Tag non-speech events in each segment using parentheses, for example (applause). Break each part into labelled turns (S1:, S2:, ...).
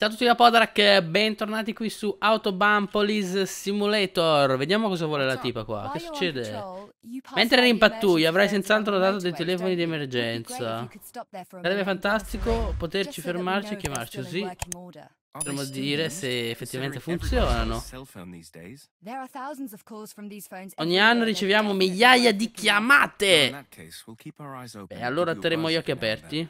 S1: Ciao a tutti da Podrack, bentornati qui su Autobahn Police Simulator. Vediamo cosa vuole la tipa qua, che succede? Mentre rimpattui, avrai senz'altro dato dei telefoni di emergenza. Sarebbe fantastico poterci fermarci e chiamarci così. Potremmo dire se effettivamente funzionano. Ogni anno riceviamo migliaia di chiamate. Beh, allora terremo gli occhi aperti.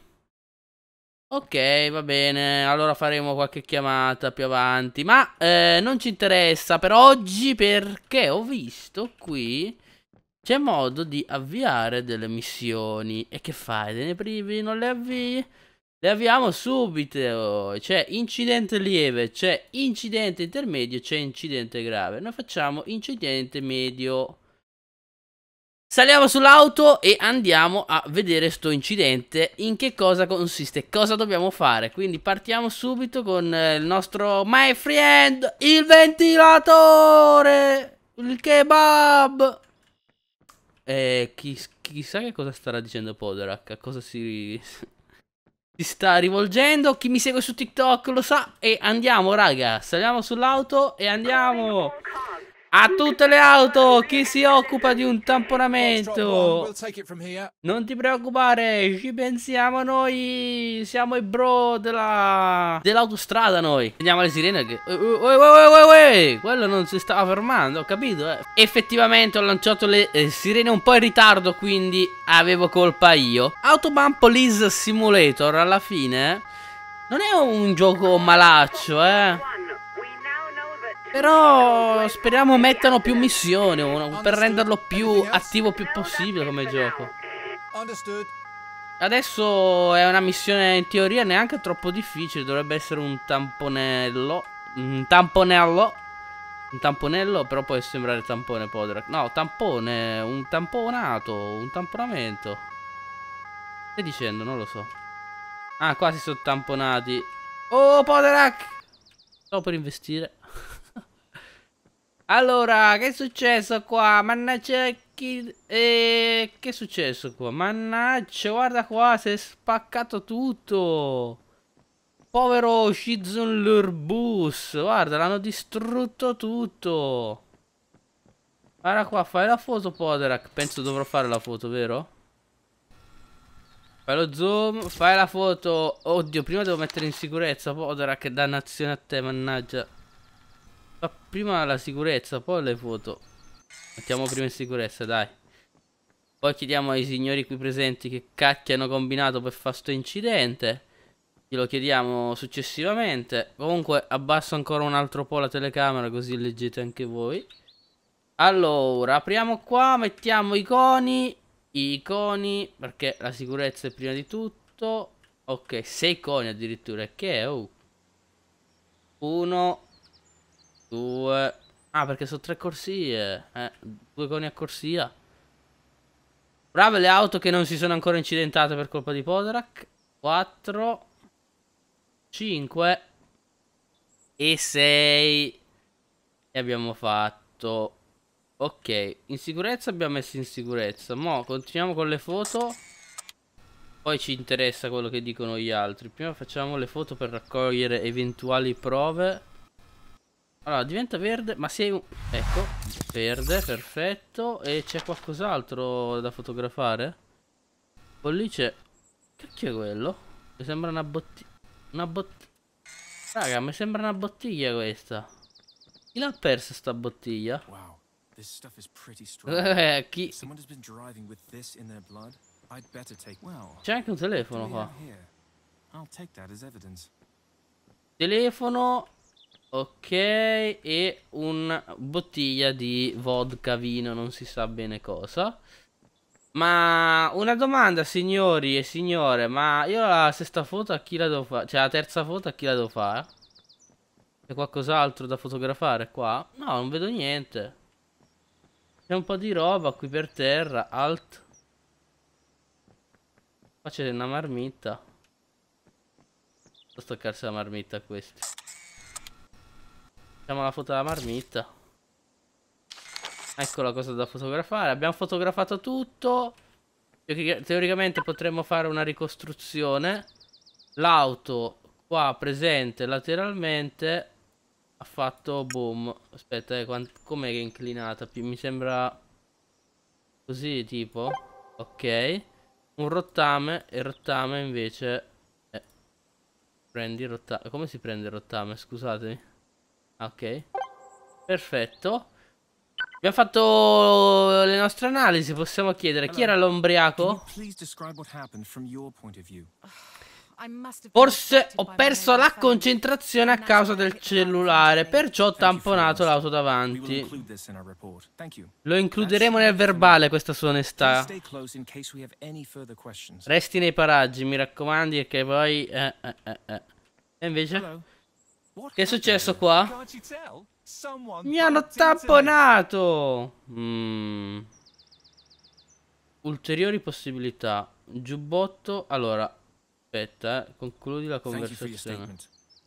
S1: Ok, va bene, allora faremo qualche chiamata più avanti, ma eh, non ci interessa per oggi perché ho visto qui c'è modo di avviare delle missioni e che fai? Te ne privi? Non le avvii? Le avviamo subito, c'è incidente lieve, c'è incidente intermedio, c'è incidente grave, noi facciamo incidente medio Saliamo sull'auto e andiamo a vedere sto incidente, in che cosa consiste, cosa dobbiamo fare. Quindi partiamo subito con eh, il nostro my friend, il ventilatore, il kebab. Eh, chi, chissà che cosa starà dicendo Podorak, a cosa si, (laughs) si sta rivolgendo. Chi mi segue su TikTok lo sa. E andiamo raga, saliamo sull'auto e andiamo. Oh, a tutte le auto! Chi si occupa di un tamponamento? Non ti preoccupare, ci pensiamo noi! Siamo i bro dell'autostrada noi! Vediamo le sirene che... Eh, eh, uè, uè, uè, Quello non si stava fermando, ho capito, eh. Effettivamente ho lanciato le eh, sirene un po' in ritardo, quindi avevo colpa io. Autobahn Police Simulator, alla fine... Non è un gioco malaccio, eh però speriamo mettano più missioni per renderlo più attivo più possibile come gioco. Adesso è una missione in teoria neanche troppo difficile, dovrebbe essere un tamponello. Un tamponello. Un tamponello, però può sembrare tampone Podrak. No, tampone, un tamponato, un tamponamento. Stai dicendo, non lo so. Ah, qua si sono tamponati. Oh, Podrak! Sto per investire. (laughs) Allora, che è successo qua? Mannaggia, chi... Eh, che è successo qua? Mannaggia, guarda qua, si è spaccato tutto. Povero Shizun Lurbus, guarda, l'hanno distrutto tutto. Guarda qua, fai la foto, Poderak. Penso dovrò fare la foto, vero? Fai lo zoom, fai la foto. Oddio, prima devo mettere in sicurezza, Poderak, dannazione a te, mannaggia. Ma prima la sicurezza, poi le foto. Mettiamo prima in sicurezza, dai. Poi chiediamo ai signori qui presenti che cacchio hanno combinato per fare sto incidente. Glielo chiediamo successivamente. Comunque abbasso ancora un altro po' la telecamera così leggete anche voi. Allora, apriamo qua, mettiamo i coni. I coni, perché la sicurezza è prima di tutto. Ok, sei coni addirittura, che è? Oh. Uno, Ah, perché sono tre corsie. Eh, eh due coni a corsia. Brave le auto che non si sono ancora incidentate per colpa di Podrak. 4. 5. E 6. E abbiamo fatto. Ok, in sicurezza abbiamo messo in sicurezza. Mo' continuiamo con le foto. Poi ci interessa quello che dicono gli altri. Prima facciamo le foto per raccogliere eventuali prove. Allora, diventa verde, ma sei un... Ecco, verde, perfetto. E c'è qualcos'altro da fotografare? Pollice... lì Cacchio è quello? Mi sembra una bottiglia... Una bottiglia... Raga, mi sembra una bottiglia questa. Chi l'ha persa sta bottiglia? Wow,
S2: this stuff is pretty strong. (laughs) eh, chi...
S1: C'è anche un telefono qua. Telefono... Ok, e una bottiglia di vodka vino, non si sa bene cosa. Ma una domanda, signori e signore, ma io la sesta foto a chi la devo fare? Cioè la terza foto a chi la devo fare? C'è qualcos'altro da fotografare qua? No, non vedo niente. C'è un po' di roba qui per terra, alt. Qua c'è una marmitta. Sto staccarsi la marmitta questi. Facciamo la foto della marmitta. Ecco la cosa da fotografare. Abbiamo fotografato tutto. Teoricamente potremmo fare una ricostruzione. L'auto qua presente lateralmente ha fatto boom. Aspetta, eh, com'è che è inclinata? Mi sembra così tipo. Ok. Un rottame e il rottame invece... Eh. Prendi rottame. Come si prende il rottame? Scusatemi. Ok. Perfetto. Abbiamo fatto le nostre analisi, possiamo chiedere chi era l'ombriaco? Ah, Forse ho perso la concentrazione a causa del cellulare, perciò ho tamponato l'auto davanti. Lo includeremo nel verbale questa sua onestà. Resti nei paraggi, mi raccomandi, perché poi... Eh, eh, eh, eh. E invece?
S2: Che è successo qua? Mi hanno tamponato!
S1: Mm. Ulteriori possibilità. Giubbotto. Allora, aspetta, eh. concludi la conversazione.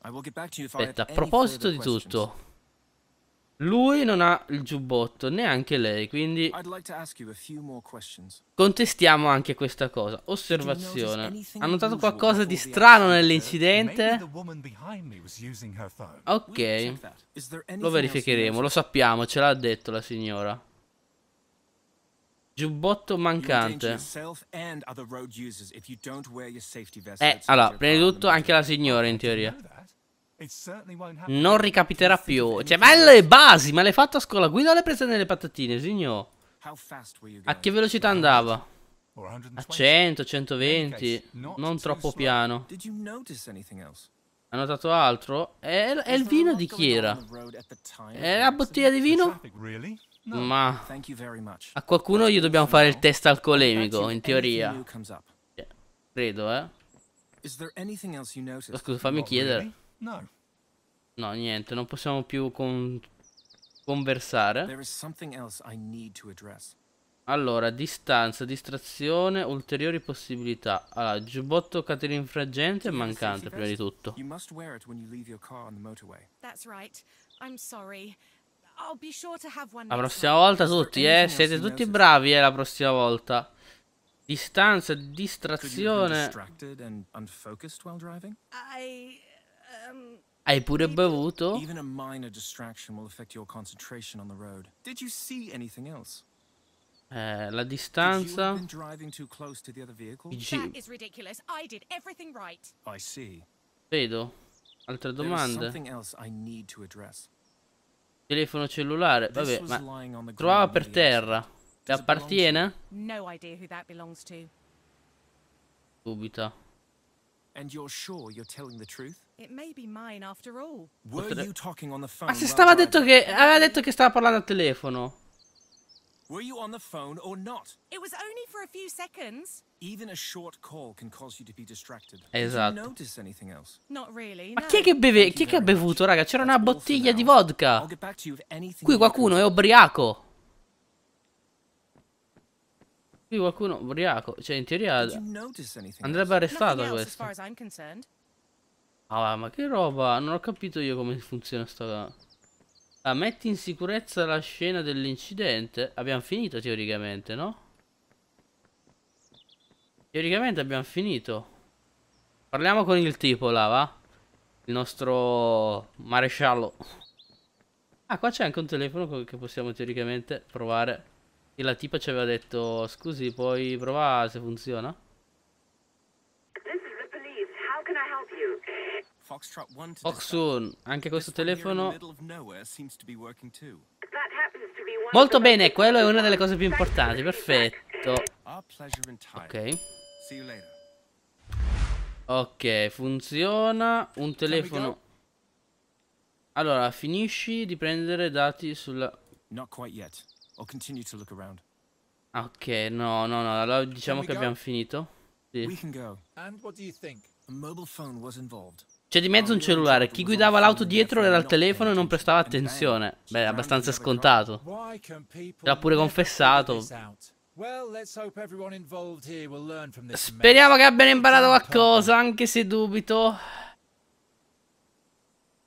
S1: Aspetta, a proposito di tutto. Lui non ha il giubbotto, neanche lei, quindi contestiamo anche questa cosa. Osservazione. Ha notato qualcosa di strano nell'incidente? Ok, lo verificheremo, lo sappiamo, ce l'ha detto la signora. Giubbotto mancante. Eh, allora, prima di tutto anche la signora in teoria. Non ricapiterà più. Cioè, ma le basi, ma le hai fatto a scuola guida o le prese nelle patatine, signor? A che velocità andava? A 100, 120, non troppo piano. Ha notato altro? E, e il vino di chi era?
S2: E la bottiglia di vino? Ma a
S1: qualcuno gli dobbiamo fare il test alcolemico, in teoria. Cioè, credo, eh.
S2: Scusa, fammi chiedere. No.
S1: No, niente, non possiamo più con... conversare. Allora, distanza, distrazione, ulteriori possibilità. Allora, giubbotto caterinfraggente è mancante prima di tutto.
S2: La prossima volta tutti, eh, siete tutti
S1: bravi, eh, la prossima volta. Distanza, distrazione.
S2: I Ehm,
S1: hai pure bevuto? Even
S2: a minor distraction will affect your concentration on the road. Did you see anything else?
S1: Eh, la distanza.
S2: That is ridiculous. I did everything right. I
S1: Vedo. Altre domande. Telefono cellulare. Vabbè, ma trovava per terra. Ti appartiene? No Dubita.
S2: And you're sure you're telling the truth? It may be mine after all. Were you talking on the ah, phone? Ah, si stava detto che
S1: aveva detto che stava parlando al telefono.
S2: Were you on the phone or not? It was only for a few seconds. Even a short call can cause you to be distracted. Esatto. Did you esatto. notice anything else? Not really. No. Ma chi è che beve?
S1: Chi è che ha bevuto, raga? C'era una bottiglia di vodka. Qui qualcuno è ubriaco. Qui qualcuno ubriaco, cioè in teoria andrebbe arrestato questo. Ah, ma che roba, non ho capito io come funziona sta Ah, metti in sicurezza la scena dell'incidente. Abbiamo finito teoricamente, no? Teoricamente abbiamo finito. Parliamo con il tipo là, va? Il nostro maresciallo. Ah, qua c'è anche un telefono che possiamo teoricamente provare e la tipa ci aveva detto, scusi, puoi provare se funziona?
S2: Oxun,
S1: anche questo telefono... Molto bene, quello è una delle cose più importanti, perfetto. Ok. Ok, funziona. Un telefono... Allora, finisci di prendere dati sulla... Not quite yet. Ah, ok, no, no, no, allora diciamo che abbiamo finito. Sì. C'è di mezzo un cellulare. Chi guidava l'auto dietro era al telefono e non prestava attenzione. Beh, abbastanza scontato. L'ha pure confessato.
S2: Speriamo che abbiano
S1: imparato qualcosa, anche se dubito.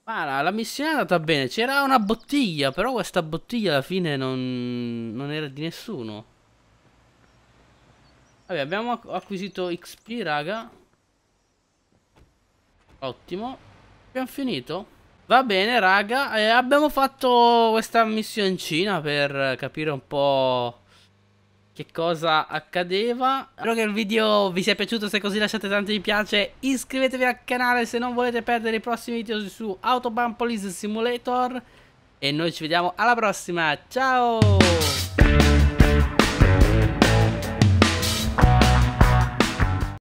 S1: Ma la, la, missione è andata bene. C'era una bottiglia, però questa bottiglia alla fine non, non era di nessuno. Vabbè, abbiamo acquisito XP, raga. Ottimo. Abbiamo finito. Va bene, raga. Eh, abbiamo fatto questa missioncina per capire un po' che cosa accadeva. Spero che il video vi sia piaciuto, se così lasciate tanti mi piace, iscrivetevi al canale se non volete perdere i prossimi video su Autobahn Police Simulator e noi ci vediamo alla prossima, ciao!